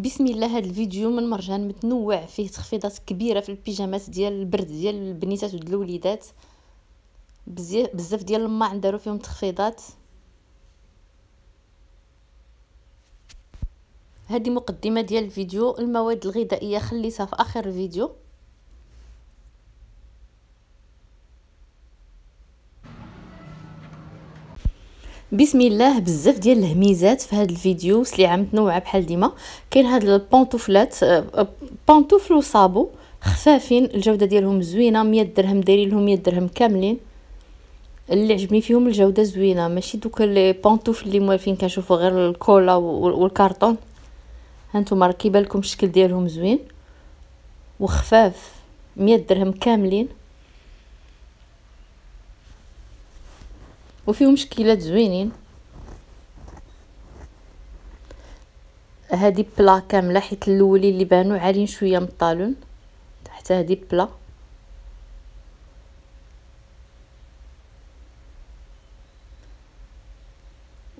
بسم الله هذا الفيديو من مرجان متنوع فيه تخفيضات كبيره في البيجامات ديال البرد ديال البنيتات وديال الوليدات بزاف ديال الماعن داروا فيهم تخفيضات هذه مقدمه ديال الفيديو المواد الغذائيه خليتها في اخر الفيديو بسم الله بزاف ديال الهميزات في هذا الفيديو عم متنوعه بحال ديما كاين هاد البونطوفلات بونطوفل وصابو خفافين الجوده ديالهم زوينه 100 درهم دايرين لهم 100 درهم كاملين اللي عجبني فيهم الجوده زوينه ماشي دوك لي بونطوفل اللي موالفين كنشوفوا غير الكولا والكارطون هانتوما راه كيبان لكم الشكل ديالهم زوين وخفاف 100 درهم كاملين وفيهم شكيلات زوينين هادي بلا كامله حيت اللولي اللي بانو عالين شويه من الطالون تحت هادي بلا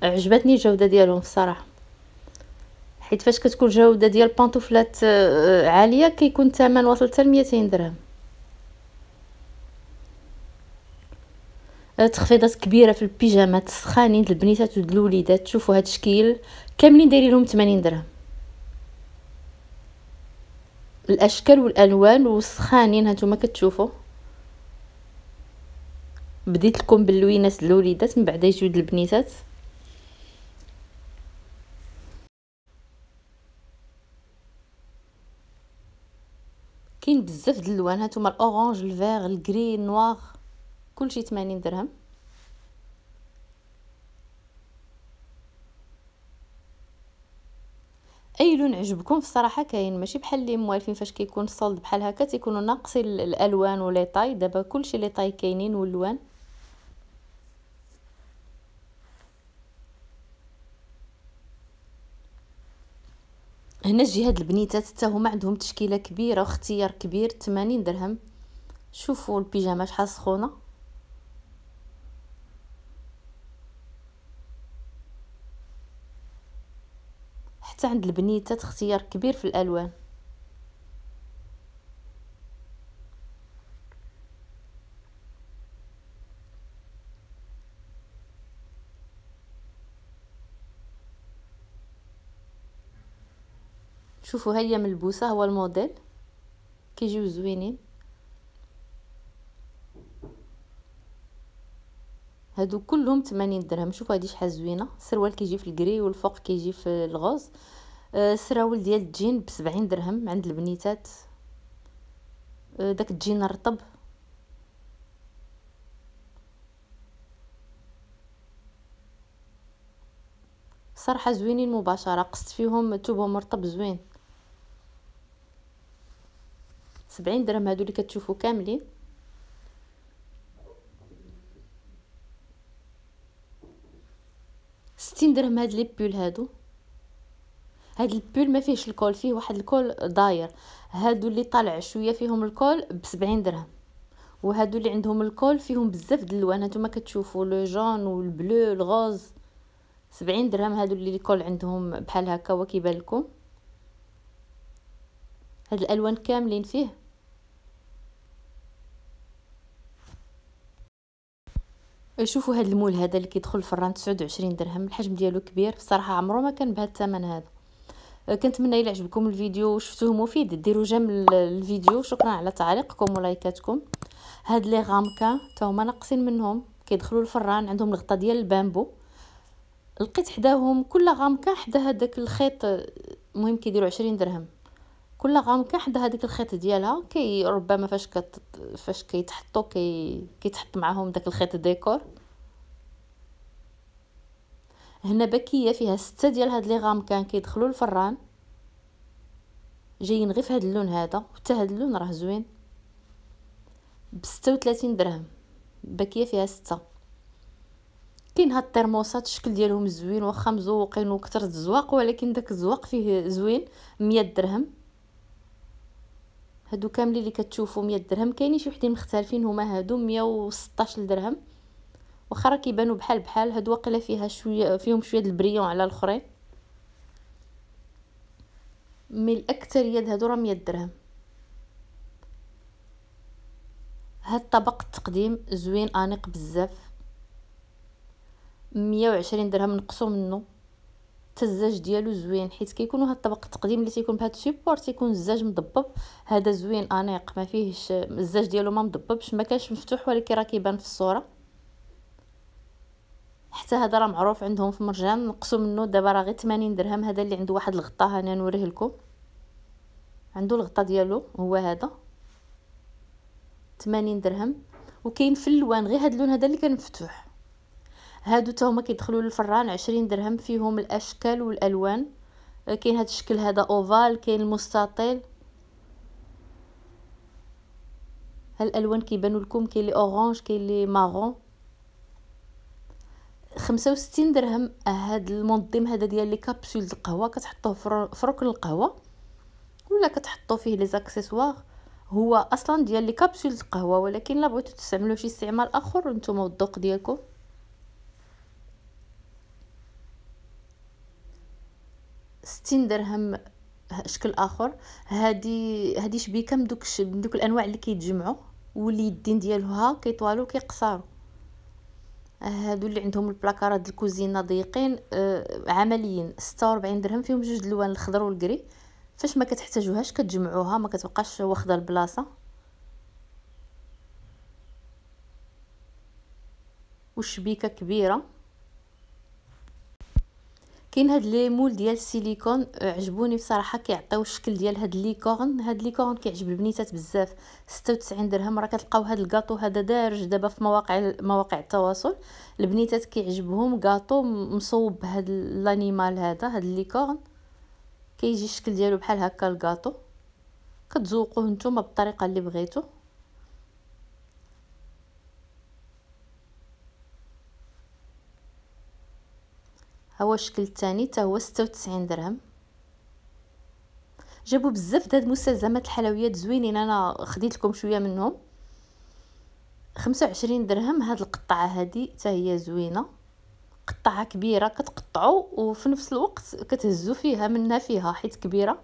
عجبتني الجوده ديالهم الصراحة حيت فاش كتكون الجوده ديال البانطوفلات آه، عاليه كيكون الثمن واصل حتى 200 درهم تخفيضات كبيره في البيجامات السخانين البنيتات والوليدات شوفوا هذا الشكل كاملين دايرين لهم 80 درهم الاشكال والالوان والسخانين هانتوما كتشوفوا بديت لكم باللوينات الوليدات من بعد يجيو البنيتات كاين بزاف د الالوان هانتوما الاورانج الفيغ الكري نوار كلشي 80 درهم اي لون عجبكم الصراحة كاين ماشي بحال اللي موالفين فاش كيكون الصلد بحال هكا تيكونوا ناقصين الالوان ولي طاي دابا كلشي لي طاي كاينين والوان هنا جي هاد البنيتات حتى هما عندهم تشكيله كبيره واختيار كبير 80 درهم شوفوا البيجامه شحال سخونه حتى عند البنيتات اختيار كبير في الالوان شوفوا هيا ملبوسه هو الموديل كيجيو زوينين هادو كلهم 80 درهم شوفوا هادي شحال زوينه السروال كيجي في الكري والفوق كيجي في الغوز السراول آه، ديال الجين ب 70 درهم عند البنيتات آه، داك الجين الرطب صراحه زوينين مباشره قصت فيهم توبو مرطب زوين سبعين درهم هادو اللي كتشوفو كاملين ستين درهم هاد لي بول هادو هاد البول ما فيهش الكول فيه واحد الكول داير هادو اللي طالع شويه فيهم الكول ب 70 درهم وهادو اللي عندهم الكول فيهم بزاف د الالوان هانتوما كتشوفوا لو جون والبلو الغوز 70 درهم هادو اللي الكول عندهم بحال هكا هو كيبان لكم هاد الالوان كاملين فيه شوفوا هذا المول هذا اللي كيدخل الفران 29 درهم الحجم ديالو كبير بصراحه عمرو ما كان بهذا الثمن هذا أه، كنتمنى الى عجبكم الفيديو وشفتوه مفيد ديروا جيم للفيديو شكرا على تعليقكم ولايكاتكم هاد لي غامكا تا هما ناقصين منهم كيدخلوا الفران عندهم الغطا ديال البامبو لقيت حداهم كل غامكا حدا هذاك الخيط أه، المهم كيديروا 20 درهم كل غامكه حدا هذيك الخيط ديالها كي ربما فاش كت فاش كيتحطوا كي كيتحط معاهم داك الخيط ديكور هنا بكيه فيها سته ديال هاد لي غامكان كيدخلوا الفران جايين غير في هاد اللون هذا وحتى هاد اللون راه زوين ب 36 درهم بكيه فيها سته كاين هاد الترموسات الشكل ديالهم زوين واخا مزوقين وكثر الزواق ولكن داك الزواق فيه زوين 100 درهم هادو كاملين اللي كتشوفو مية درهم كاينين شي وحدين مختلفين هما هادو مية 116 درهم وخا راه كيبانو بحال بحال هادو واقيلا فيها شويه فيهم شويه ديال البريون على الاخرين مي يد هادو راه مية درهم هاد طبق التقديم زوين انيق بزاف مية وعشرين درهم نقصو منه الزاج ديالو زوين حيت كيكونوا هاد الطبق التقديم اللي تيكون بهاد السيبور تيكون الزاج مضبب هذا زوين انيق ما فيهش الزاج ديالو ما مضببش ما كانش مفتوح ولكن راه كيبان في الصوره حتى هذا راه معروف عندهم في مرجان نقصوا منه دابا راه غير 80 درهم هذا اللي عنده واحد الغطاء انا نوريه لكم عنده الغطاء ديالو هو هذا 80 درهم وكاين في اللوان غير هاد اللون هذا اللي كان مفتوح هادو تا هما كيدخلوا للفران عشرين درهم فيهم الاشكال والالوان آه، كاين هاد الشكل هذا اوفال كاين المستطيل هالالوان كيبانوا لكم كاين لي اورانج كاين لي مارون خمسة درهم هاد المنظم هذا ديال لي كابسول القهوه كتحطوه في ركن القهوه ولا كتحطو فيه لي زاكسيسوار هو اصلا ديال لي كابسول القهوه ولكن لا بغيتو تستعملوه شي استعمال اخر نتوما والذوق ديالكم ستين درهم شكل اخر هادي هادي شبيكه من دوك من دوك الانواع اللي كيتجمعوا واليدين ديالها كيطوالو كيقصروا هادو اللي عندهم البلاكارات ديال الكوزينه ضيقين آه عمليين 46 درهم فيهم جوج اللوان الخضر والكري فاش ما كتحتاجوهاش كتجمعوها ما كتبقاش واخده البلاصه وشبيكه كبيره كاين هاد لي مول ديال السيليكون آه، عجبوني بصراحه كيعطيو الشكل ديال هاد ليكورن هاد ليكورن كيعجب البنيتات بزاف 96 درهم راه كتلقاو هاد الكاطو هذا دارج دابا في مواقع مواقع التواصل البنيتات كيعجبهم كاطو مصوب بهاد لانيمال هذا هاد ليكورن كيجي الشكل ديالو بحال هكا الكاطو كتزوقوه نتوما بالطريقه اللي بغيتو هو الشكل الثاني حتى هو 96 درهم جابوا بزاف د هاد مستلزمات الحلويات زوينين انا خديت لكم شويه منهم 25 درهم هاد القطعه هادي حتى هي زوينه قطعه كبيره كتقطعوا وفي نفس الوقت كتهزوا فيها منها فيها حيت كبيره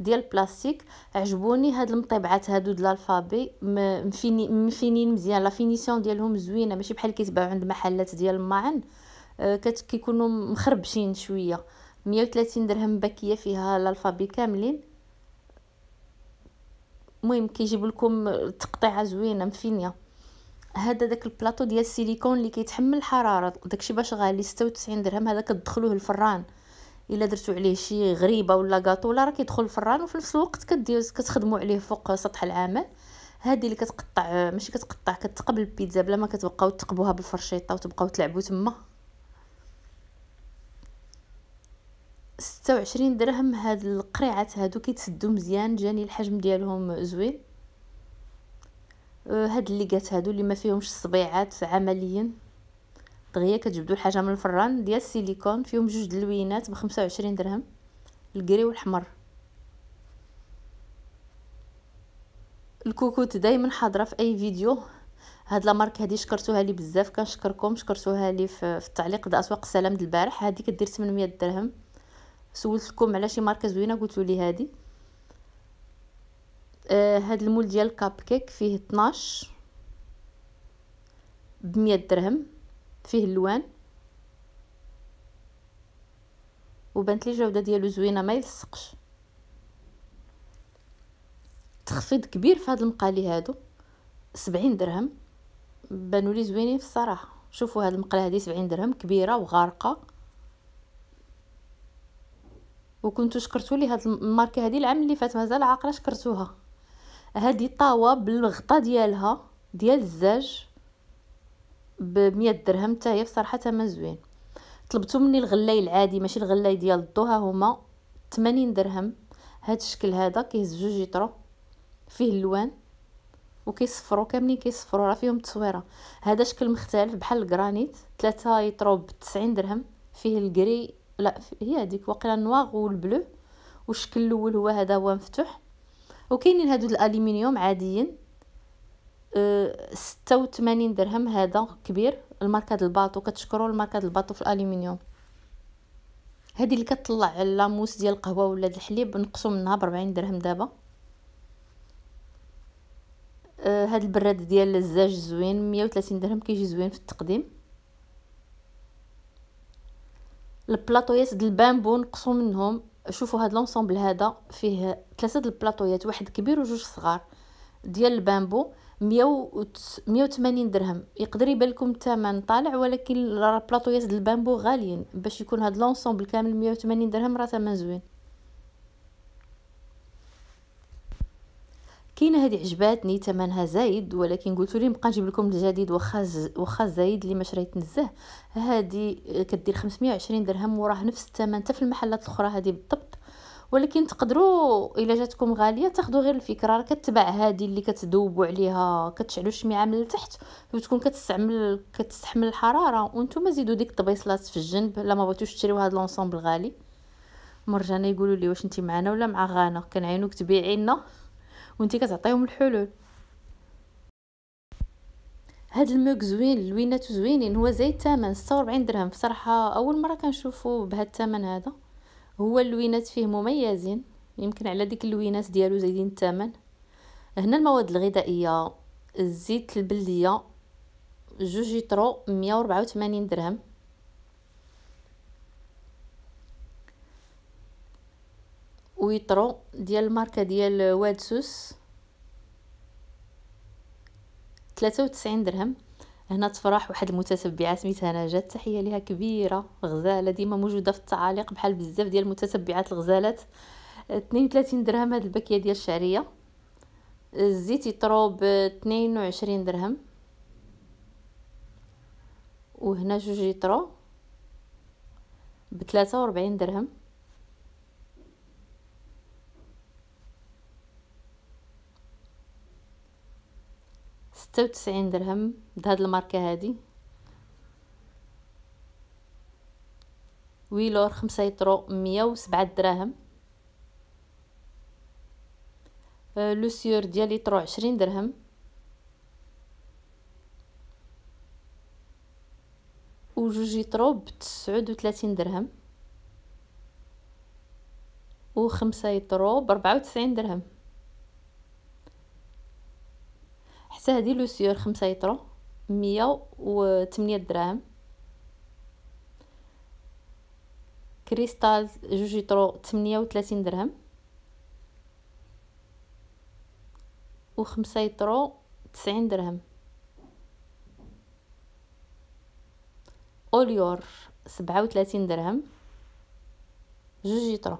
ديال البلاستيك عجبوني هاد المطيبعات هادو د الالفابي مفينين مزيان لا فينيسيون ديالهم زوينه ماشي بحال كيتباعوا عند محلات ديال الماعن آه، كت كيكونوا مخربشين شويه 130 درهم باكيه فيها الالفابي كاملين المهم كيجيب لكم تقطيعه زوينه مفينيه هذا داك البلاطو ديال السيليكون اللي كيتحمل الحراره داكشي باش غالي 96 درهم هذا كتدخلوه الفران الا درتو عليه شي غريبه ولا كاطو ولا راه كيدخل الفران وفي نفس الوقت كديروا كتخدموا عليه فوق سطح العمل هذه اللي كتقطع ماشي كتقطع كتقبل البيتزا بلا ما كتبقاو تقبوها بالفرشيطه وتبقاو تلعبوا تما ستة وعشرين درهم هاد القريعات هادو كيتسدو مزيان جاني الحجم ديالهم زوين أه، هاد الليقات هادو اللي ما فيهمش صبيعات عمليا دغيا كتجبدو الحاجه من الفران ديال السيليكون فيهم جوج دلوينات ب 25 درهم الكري والحمر الكوكوت دائما حاضره في اي فيديو هاد لا مارك هادي شكرتوها لي بزاف كنشكركم شكرتوها لي في التعليق د اسواق السلام د البارح هادي كدير 800 درهم سولتكم على شي ماركه زوينه قلتوا لي هذه آه هاد المول ديال الكاب كيك فيه 12 ب درهم فيه اللوان وبانت لي الجوده ديالو زوينه ما يلصقش تخفيض كبير في هاد المقالي هادو سبعين درهم بانوا لي زوينين في الصراحه شوفوا هاد المقله هادي سبعين درهم كبيره وغارقه وكنتو شكرتو لي هاد الماركه هذه العام اللي فات مازال عاقله شكرتوها هذه طاوه بالغطا ديالها ديال الزاج ب 100 درهم حتى هي بصراحه ثمن زوين طلبتو مني الغلاي العادي ماشي الغلاي ديال الضو ها هما 80 درهم هاد الشكل هذا كيهز جوج يطرو فيه اللوان وكيصفروا كاملين كيصفروا راه فيهم تصويره هذا شكل مختلف بحال الجرانيت 3 يطرو ب 90 درهم فيه الكري لا هي هذيك واقيلا نواغ والبلو والشكل الاول هو هذا هو مفتوح وكاينين هادو الالومنيوم عاديين أه، ستة وثمانين درهم هذا كبير الماركه د الباطو كتشكروا الماركه د الباطو في الالومنيوم هذه اللي كتطلع لاموس ديال القهوه ولا ديال الحليب نقصوا منها بربعين درهم دابا أه، هاد البراد ديال الزاج زوين مية وثلاثين درهم كيجي زوين في التقديم البلاطويات ديال البامبو نقصوا منهم شوفوا هاد لونسومبل هذا فيه ثلاثه ديال البلاطويات واحد كبير وجوج صغار ديال البامبو 180 درهم يقدر يبان لكم الثمن طالع ولكن راه البلاطويات ديال البامبو غاليين باش يكون هاد لونسومبل كامل 180 درهم راه ثمن زوين كاينه هذه عجباتني ثمنها زايد ولكن قلت لي نبقى نجيب لكم الجديد واخا واخا زايد اللي ما شريت نزه هذه كدير 520 درهم وراه نفس الثمن حتى في المحلات الاخرى هذه بالضبط ولكن تقدروا الا جاتكم غاليه تاخذوا غير الفكره راه كتباع هذه اللي كتذوبوا عليها كتشعلوا الشميعه من التحت وتكون كتستعمل كتستحمل الحراره وانتم زيدوا ديك الطبيصلات في الجنب لا ما بغيتوش تشريو هذا لونسومبل غالي مرجانه يقولوا لي واش انت معنا ولا مع غانا كنعينوك تبيعي لنا وانت كتعطيهم الحلول هاد الموك زوين اللوينات زوينين هو زي الثمن 46 درهم بصراحه اول مره كنشوفو بهاد الثمن هذا هو اللوينات فيه مميزين يمكن على ديك اللوينات ديالو زايدين الثمن هنا المواد الغذائيه الزيت البلديه جوج يطرو 184 درهم ويترو ديال الماركه ديال وادسوس 93 درهم هنا تفرح واحد المتتبعه سميتها نجاة تحيه ليها كبيره غزاله ديما موجوده في التعاليق بحال بزاف ديال المتتبعات الغزالات 32 درهم هاد البكيه ديال الشعريه الزيت يطرو ب 22 درهم وهنا جوج يطرو ب 43 درهم ستة وتسعين درهم بهاد الماركة هادي ويلور خمسة يطرو مية وسبعة دراهم آه، لوسيور ديال يطرو عشرين درهم وجوج يطرو بتسعود وتلاتين درهم وخمسة يطرو بربعة وتسعين درهم حتى هذه لو سيور 5 لتر 108 وثمانية دراهم كريستال جوج لتر تمنية درهم درهم 5 لتر تسعين درهم اوليور 37 درهم جوج لتر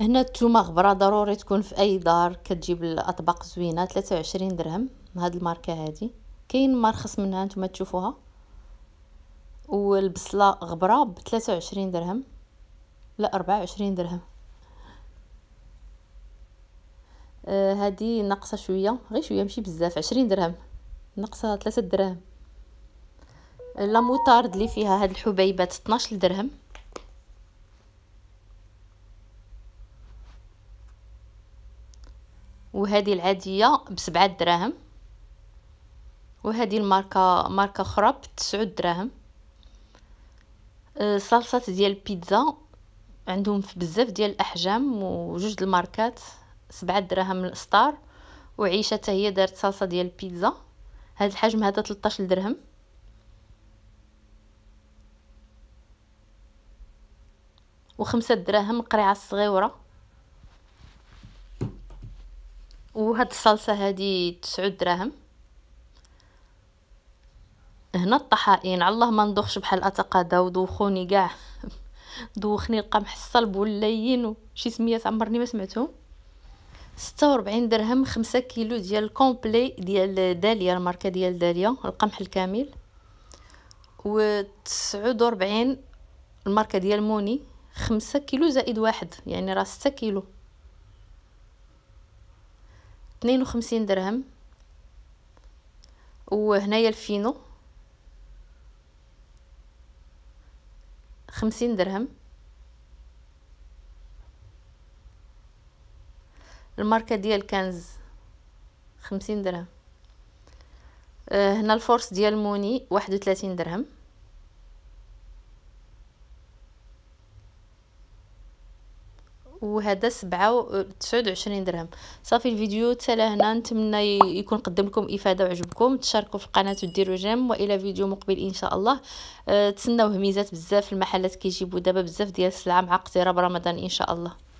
هنا الثومه غبره ضروري تكون في اي دار كتجيب الاطباق زوينه 23 درهم هاد الماركه هادي كاين مرخص منها نتوما تشوفوها والبصله غبره ب 23 درهم لا 24 درهم آه هادي ناقصه شويه غير شويه ماشي بزاف 20 درهم ناقصه 3 درهم لا موطارد اللي فيها هاد الحبيبات 12 درهم وهذه العاديه بسبعة دراهم وهذه الماركه ماركه اخرى بتسعود دراهم آه، صلصات ديال البيتزا عندهم في بزاف ديال الاحجام وجوج الماركات سبعة دراهم الاسطار وعيشه حتى هي دارت صلصه ديال البيتزا هذا الحجم هذا 13 درهم وخمسة دراهم قريعة صغيرة وهاد الصلصه هادي 9 دراهم هنا الطحائن الله ما ندخش بحال اتقادا ودوخوني كاع دوخني القمح الصلب واللين وشي سميات عمرني ما سمعتهم 46 درهم 5 كيلو ديال كومبلي ديال داليا الماركه ديال داليا القمح الكامل و 49 الماركه ديال موني 5 كيلو زائد واحد يعني راه 6 كيلو اثنين وخمسين درهم وهنايا الفينو خمسين درهم الماركة ديال كنز خمسين درهم آه، هنا الفورس ديال موني واحد وثلاثين درهم وهذا سبعة و تسعود وعشرين درهم صافي الفيديو تالا هنا نتمنى يكون قدم لكم افاده وعجبكم تشاركوا في القناه وديروا جيم والى فيديو مقبل ان شاء الله أه تسناوه ميزات بزاف المحلات كيجيبوا دابا بزاف ديال السلعه مع اقتراب رمضان ان شاء الله